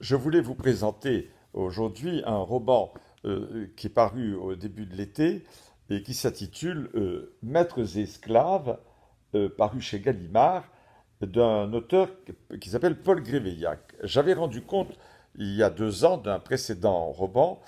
Je voulais vous présenter aujourd'hui un roman euh, qui est paru au début de l'été et qui s'intitule euh, Maîtres esclaves, euh, paru chez Gallimard, d'un auteur qui s'appelle Paul Gréveillac. J'avais rendu compte il y a deux ans d'un précédent roman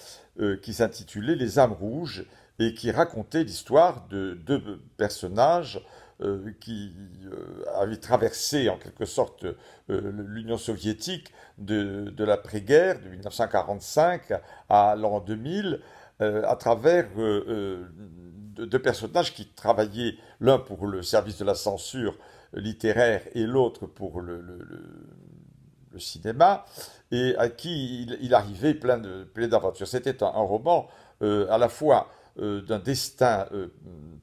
qui s'intitulait Les âmes rouges et qui racontait l'histoire de deux personnages euh, qui euh, avait traversé en quelque sorte euh, l'Union soviétique de, de l'après-guerre, de 1945 à l'an 2000, à travers deux personnages qui travaillaient, l'un pour le service de la censure littéraire et l'autre pour le, le, cinéma, et à qui il, arrivait plein d'aventures. Plein C'était un, roman à la fois euh, d'un destin euh,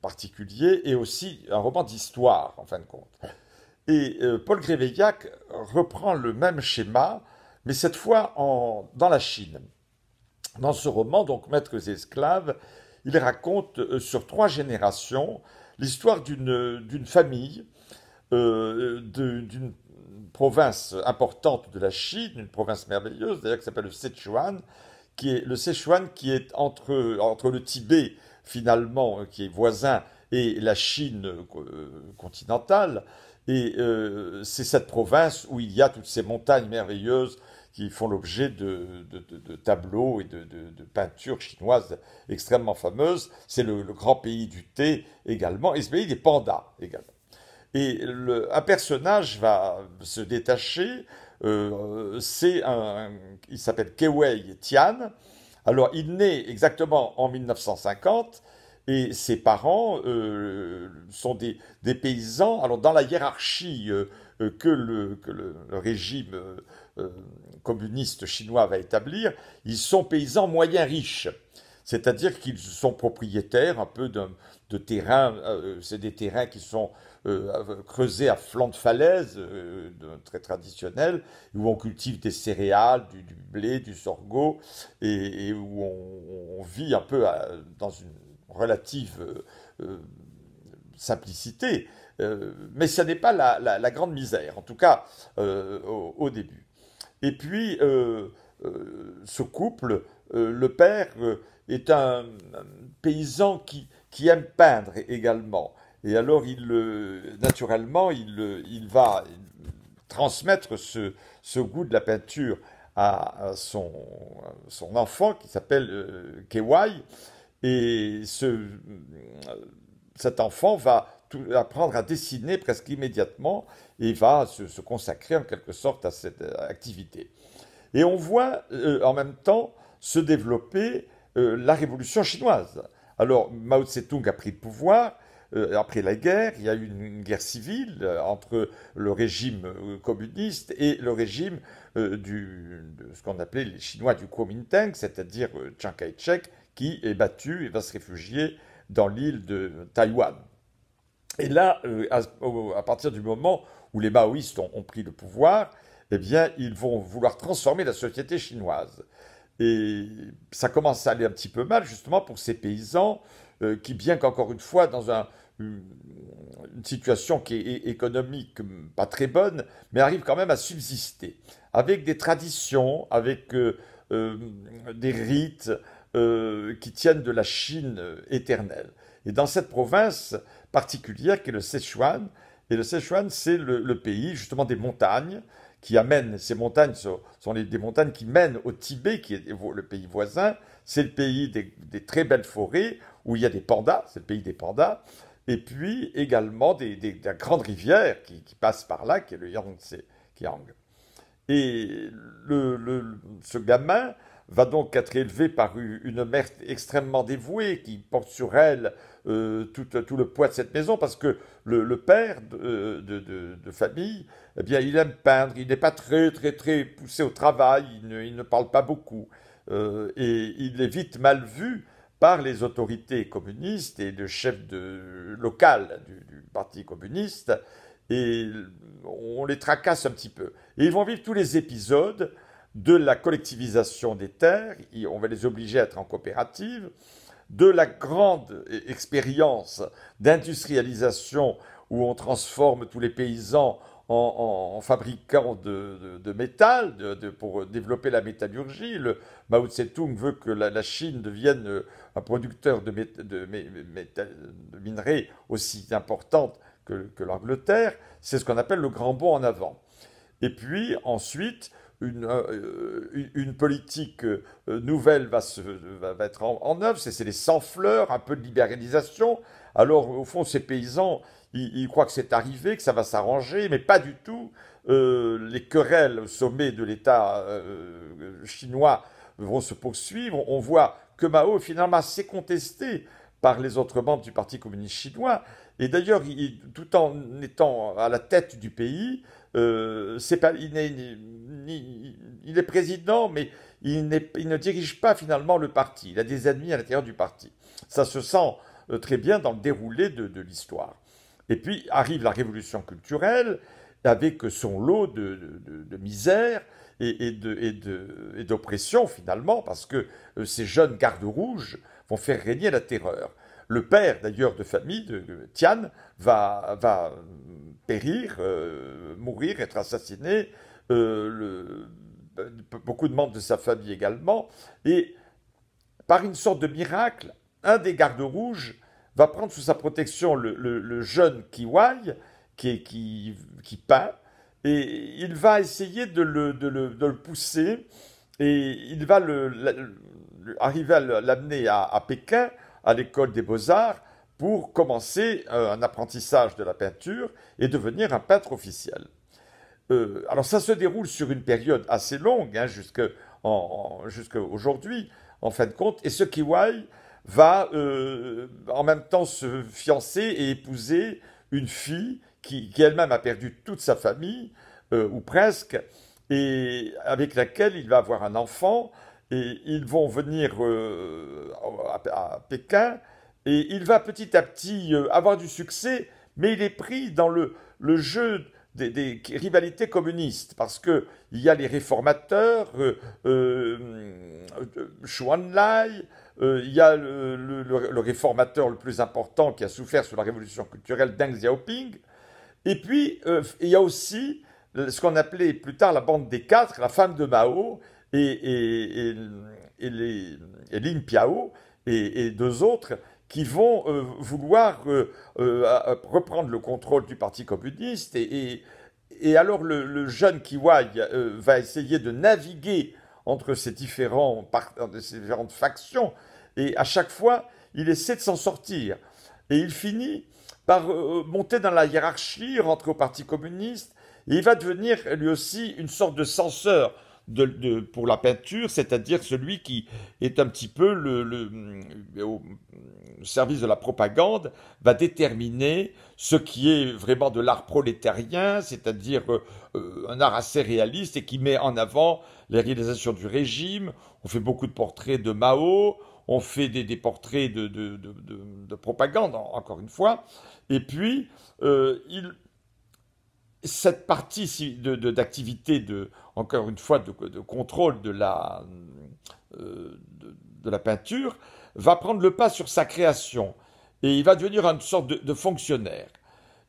particulier et aussi un roman d'histoire, en fin de compte. Et euh, Paul Gréveillac reprend le même schéma, mais cette fois en, dans la Chine. Dans ce roman, donc Maîtres et esclaves, il raconte sur trois générations l'histoire d'une famille, d'une province importante de la Chine, une province merveilleuse d'ailleurs qui s'appelle le Sichuan, qui est le Sichuan, qui est entre, entre le Tibet, finalement, euh, qui est voisin, et la Chine euh, euh, continentale. Et c'est cette province où il y a toutes ces montagnes merveilleuses qui font l'objet de, de, tableaux et de, peintures chinoises extrêmement fameuses. C'est le, grand pays du thé également, et ce pays des pandas également. Et le, un personnage va se détacher euh, c'est un, il s'appelle Kewei Tian. Alors, il naît exactement en 1950 et ses parents euh, sont des, des, paysans. Alors, dans la hiérarchie euh, que, le, régime communiste chinois va établir, ils sont paysans moyens riches. C'est-à-dire qu'ils sont propriétaires un peu de, de terrains, c'est des terrains qui sont euh, à flanc de falaise, euh, très traditionnel, où on cultive des céréales, du, blé, du sorgho, et, où on, vit un peu dans une relative euh, euh, simplicité. mais ce n'est pas la, grande misère, en tout cas au, début. Et puis, ce couple, le père est un, paysan qui aime peindre également et alors, il, euh, naturellement, euh, il, va transmettre ce, goût de la peinture à, son, enfant qui s'appelle euh, Kewai. Et ce, cet enfant va tout, apprendre à dessiner presque immédiatement et va se, consacrer en quelque sorte à cette activité. Et on voit en même temps se développer la révolution chinoise. Alors Mao Zedong a pris le pouvoir, euh, après la guerre, il y a eu une, guerre civile euh, entre le régime euh, communiste et le régime du, de ce qu'on appelait les Chinois du Kuomintang, c'est-à-dire Chiang Kai-shek, qui est battu et va se réfugier dans l'île de Taïwan. Et là, à, partir du moment où les maoïstes ont, ont pris le pouvoir, eh bien, ils vont vouloir transformer la société chinoise. Et ça commence à aller un petit peu mal, justement, pour ces paysans euh, qui, bien qu'encore une fois, dans une situation qui est économique hum, pas très bonne, mais arrive quand même à subsister, avec des traditions, avec euh, euh, des rites qui tiennent de la Chine éternelle. Et dans cette province particulière qui est le Sichuan, et le Sichuan c'est le, pays justement des montagnes, qui amènent ces montagnes, sont, des montagnes qui mènent au Tibet, qui est le pays voisin. C'est le pays des, très belles forêts où il y a des pandas, c'est le pays des pandas. Et puis également des, des, des grandes rivières qui, qui, passent par là, qui est le Yangtze, Et le, ce gamin va donc être élevé par une mère extrêmement dévouée qui porte sur elle euh, euh, tout, le poids de cette maison, parce que le, père euh, de, famille, eh bien, il aime peindre, il n'est pas très, très, très poussé au travail, il ne, parle pas beaucoup, et il est vite mal vu par les autorités communistes et le chef de, local du, du Parti communiste, et on les tracasse un petit peu. Et ils vont vivre tous les épisodes de la collectivisation des terres, on va les obliger à être en coopérative, de la grande expérience d'industrialisation où on transforme tous les paysans en, fabricants de, métal pour développer la métallurgie. Mao Tse-tung veut que la, Chine devienne euh, un producteur de, minerais aussi important que l'Angleterre. C'est ce qu'on appelle le grand bond en avant. Et puis ensuite, euh, une, politique euh, nouvelle va, se, va, être en, œuvre. C'est les sans fleurs, un peu de libéralisation. Alors, au fond, ces paysans, ils, croient que c'est arrivé, que ça va s'arranger, mais pas du tout. Euh, les querelles au sommet de l'État chinois vont se poursuivre. On voit que Mao, finalement, s'est contesté par les autres membres du Parti communiste chinois. Et d'ailleurs, tout en étant à la tête du pays, euh, il, est, président, mais il, ne dirige pas finalement le parti. Il a des ennemis à l'intérieur du parti. Ça se sent euh, très bien dans le déroulé de, l'histoire. Et puis arrive la révolution culturelle avec son lot de, misère et, d'oppression finalement, parce que euh, ces jeunes gardes rouges vont faire régner la terreur. Le père d'ailleurs de famille, de, Tian, va, va euh, périr, euh, mourir, être assassiné. Euh, le, beaucoup de membres de sa famille également. Et par une sorte de miracle, un des gardes rouges va prendre sous sa protection le, jeune Kiwai, qui, qui, qui peint, et il va essayer de le, pousser, et il va arriver à l'amener à, Pékin à l'école des beaux-arts pour commencer euh, un apprentissage de la peinture et devenir un peintre officiel. Euh, alors ça se déroule sur une période assez longue, hein, jusqu'à aujourd'hui, en fin de compte, et ce Kiwai va euh, en même temps se fiancer et épouser une fille qui, elle-même a perdu toute sa famille, ou presque, et avec laquelle il va avoir un enfant, et ils vont venir euh, à, Pékin, et il va petit à petit euh, avoir du succès, mais il est pris dans le, le jeu des, rivalités communistes, parce qu'il y a les réformateurs, euh, euh Lai, il y a le, le, réformateur le plus important qui a souffert sous la révolution culturelle, Deng Xiaoping, et puis il y a aussi ce qu'on appelait plus tard la bande des quatre, la femme de Mao, et, Lin Piao et, deux autres qui vont euh, vouloir euh, euh, reprendre le contrôle du Parti communiste. Et, alors le, jeune Kiwai va essayer de naviguer entre ces, ces différentes factions. Et à chaque fois, il essaie de s'en sortir. Et il finit par monter dans la hiérarchie, rentrer au Parti communiste, et il va devenir lui aussi une sorte de censeur pour la peinture, c'est-à-dire celui qui est un petit peu le, au service de la propagande, va déterminer ce qui est vraiment de l'art prolétarien, c'est-à-dire euh, un art assez réaliste et qui met en avant les réalisations du régime. On fait beaucoup de portraits de Mao, on fait des, portraits de, de, propagande, encore une fois. Et puis, euh, il, cette partie d'activité, de, encore une fois, de, contrôle de la, euh, de, la peinture, va prendre le pas sur sa création. Et il va devenir une sorte de, fonctionnaire.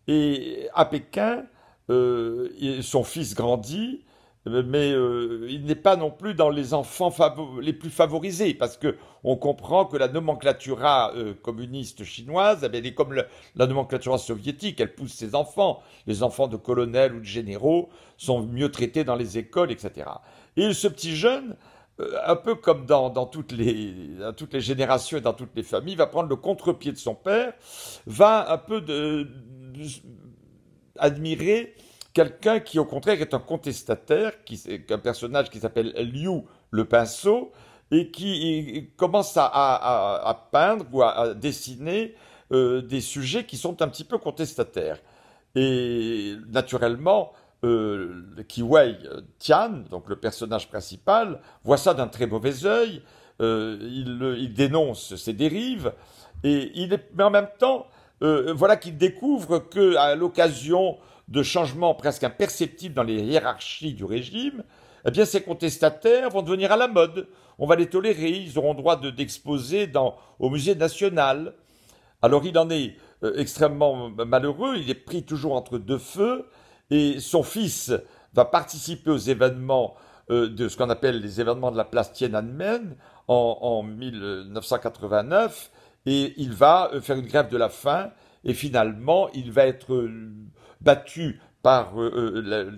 Et à Pékin, euh, son fils grandit, mais euh, il n'est pas non plus dans les enfants les plus favorisés, parce que on comprend que la nomenclature euh, communiste chinoise, eh elle est comme la nomenclature soviétique, elle pousse ses enfants, les enfants de colonels ou de généraux sont mieux traités dans les écoles, etc. Et ce petit jeune, euh, un peu comme dans, toutes les, générations et dans toutes les familles, va prendre le contre-pied de son père, va un peu admirer quelqu'un qui, au contraire, est un contestataire, qui, un personnage qui s'appelle Liu le pinceau, et qui commence à, peindre ou à, dessiner euh, des sujets qui sont un petit peu contestataires. Et naturellement, ki euh, Kiwei Tian, donc le personnage principal, voit ça d'un très mauvais œil, euh, il, dénonce ses dérives, et il est, mais en même temps, voilà qu'il découvre que à l'occasion de changements presque imperceptibles dans les hiérarchies du régime, eh bien ces contestataires vont devenir à la mode. On va les tolérer, ils auront droit d'exposer au musée national. Alors il en est euh, extrêmement malheureux, il est pris toujours entre deux feux, et son fils va participer aux événements euh, de ce qu'on appelle les événements de la place Tiananmen en 1989, et il va euh, faire une grève de la faim, et finalement il va être euh, battu par des euh,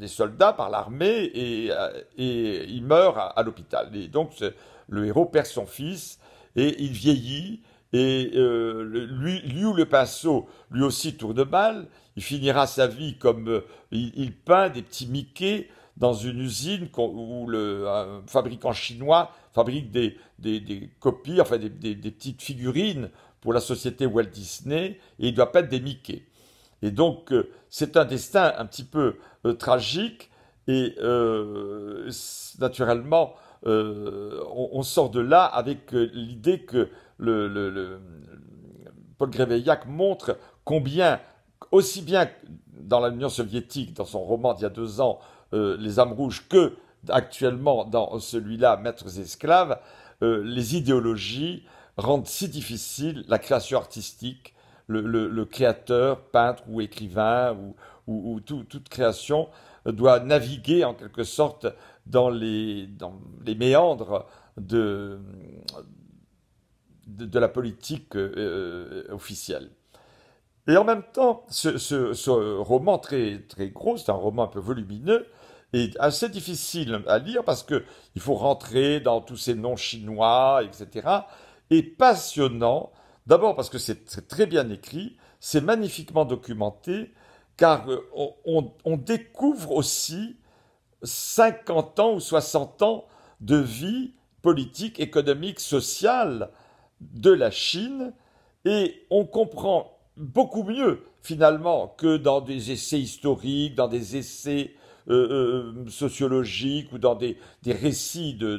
euh, soldats, par l'armée, et, il meurt à, l'hôpital. Et donc le héros perd son fils, et il vieillit, et lui, ou le pinceau, lui aussi tourne mal, il finira sa vie comme il, peint des petits Mickey dans une usine où le un fabricant chinois fabrique des, copies, enfin des petites figurines pour la société Walt Disney et il doit pas des Mickey. Et donc, euh, c'est un destin un petit peu euh, tragique et euh, naturellement, on, sort de là avec l'idée que le, Paul Gréveillac montre combien, aussi bien dans l'Union soviétique, dans son roman d'il y a deux ans, Les âmes rouges, que actuellement dans celui-là, Maîtres esclaves, les idéologies rendent si difficile la création artistique, le, créateur, peintre ou écrivain ou, toute création doit naviguer en quelque sorte dans les, les méandres de, de, la politique euh, euh, officielle. Et en même temps, ce, ce roman très, très gros, c'est un roman un peu volumineux, est assez difficile à lire parce qu'il faut rentrer dans tous ces noms chinois, etc et passionnant. D'abord parce que c'est très bien écrit, c'est magnifiquement documenté, car euh, on, découvre aussi 50 ans ou 60 ans de vie politique, économique, sociale de la Chine, et on comprend beaucoup mieux finalement que dans des essais historiques, dans des essais euh, euh, sociologiques ou dans des, récits de,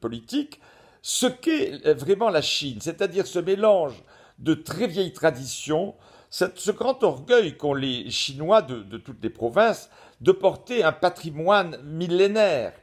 politique ce qu'est euh, vraiment la Chine, c'est-à-dire ce mélange de très vieilles traditions, ce grand orgueil qu'ont les Chinois de, toutes les provinces de porter un patrimoine millénaire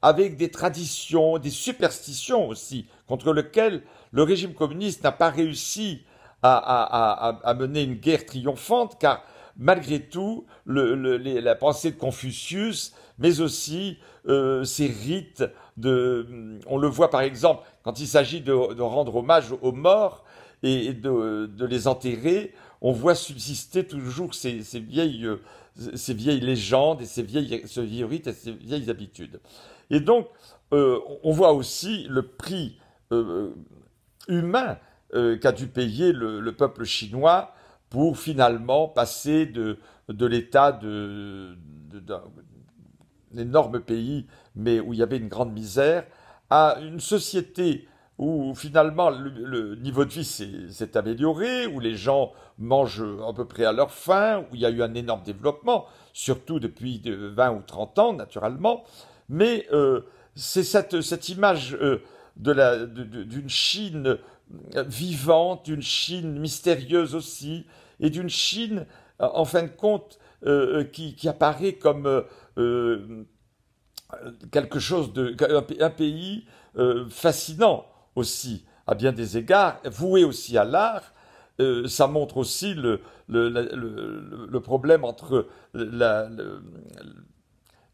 avec des traditions, des superstitions aussi, contre lesquelles le régime communiste n'a pas réussi à, à, mener une guerre triomphante, car malgré tout la pensée de Confucius, mais aussi euh, ses rites On le voit par exemple quand il s'agit de, rendre hommage aux morts et, de, les enterrer, on voit subsister toujours ces, vieilles, légendes et ces vieilles, ce et ces vieilles habitudes. Et donc, euh, on voit aussi le prix euh, humain qu'a dû payer le peuple chinois pour finalement passer de, de l'état d'un énorme pays, mais où il y avait une grande misère, à une société où finalement le, niveau de vie s'est amélioré, où les gens mangent à peu près à leur faim, où il y a eu un énorme développement, surtout depuis 20 ou 30 ans, naturellement. Mais euh, c'est cette, cette, image euh, d'une Chine vivante, une Chine mystérieuse aussi, et d'une Chine, euh, en fin de compte, euh, euh, qui, apparaît comme quelque chose de un, pays fascinant aussi à bien des égards, voué aussi à l'art. ça montre aussi le, problème entre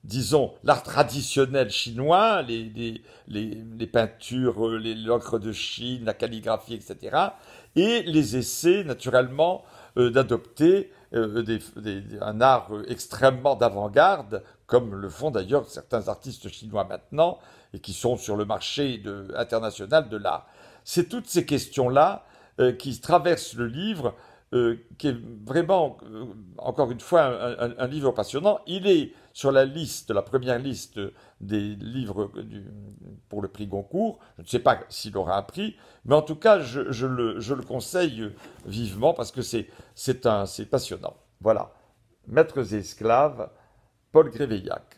disons, l'art traditionnel chinois, les, les, les, les peintures, l'encre de Chine, la calligraphie, etc., et les essais, naturellement, euh, d'adopter euh, un art euh, extrêmement d'avant-garde, comme le font d'ailleurs certains artistes chinois maintenant, et qui sont sur le marché international de l'art. C'est toutes ces questions-là qui traversent le livre euh, qui est vraiment, euh, encore une fois, un, livre passionnant. Il est sur la liste, la première liste des livres pour le prix Goncourt. Je ne sais pas s'il aura appris, mais en tout cas, je, le, je le, conseille vivement parce que c'est passionnant. Voilà. Maîtres et esclaves, Paul Gréveillac.